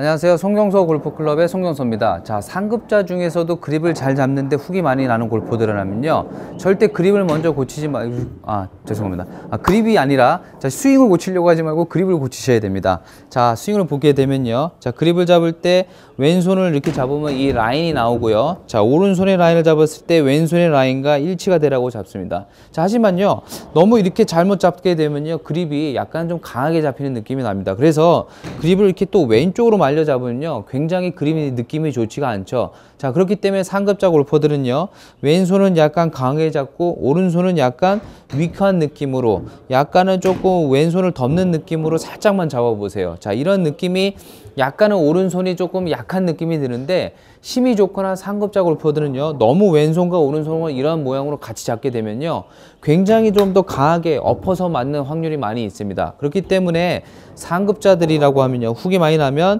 안녕하세요. 송경서 골프클럽의 송경서입니다. 자, 상급자 중에서도 그립을 잘 잡는데 훅이 많이 나는 골퍼들은라면요. 절대 그립을 먼저 고치지 말고 아, 죄송합니다. 아, 그립이 아니라 자, 스윙을 고치려고 하지 말고 그립을 고치셔야 됩니다. 자, 스윙을 보게 되면요. 자, 그립을 잡을 때 왼손을 이렇게 잡으면 이 라인이 나오고요. 자, 오른손의 라인을 잡았을 때 왼손의 라인과 일치가 되라고 잡습니다. 자, 하지만요. 너무 이렇게 잘못 잡게 되면요. 그립이 약간 좀 강하게 잡히는 느낌이 납니다. 그래서 그립을 이렇게 또 왼쪽으로 많이 알려잡으면요 굉장히 그림이 느낌이 좋지가 않죠. 자 그렇기 때문에 상급자 골퍼들은요. 왼손은 약간 강하게 잡고 오른손은 약간 위크한 느낌으로 약간은 조금 왼손을 덮는 느낌으로 살짝만 잡아보세요. 자 이런 느낌이 약간은 오른손이 조금 약한 느낌이 드는데 힘이 좋거나 상급자 골퍼들은요. 너무 왼손과 오른손을 이런 모양으로 같이 잡게 되면요. 굉장히 좀 더 강하게 엎어서 맞는 확률이 많이 있습니다. 그렇기 때문에 상급자들이라고 하면요. 훅이 많이 나면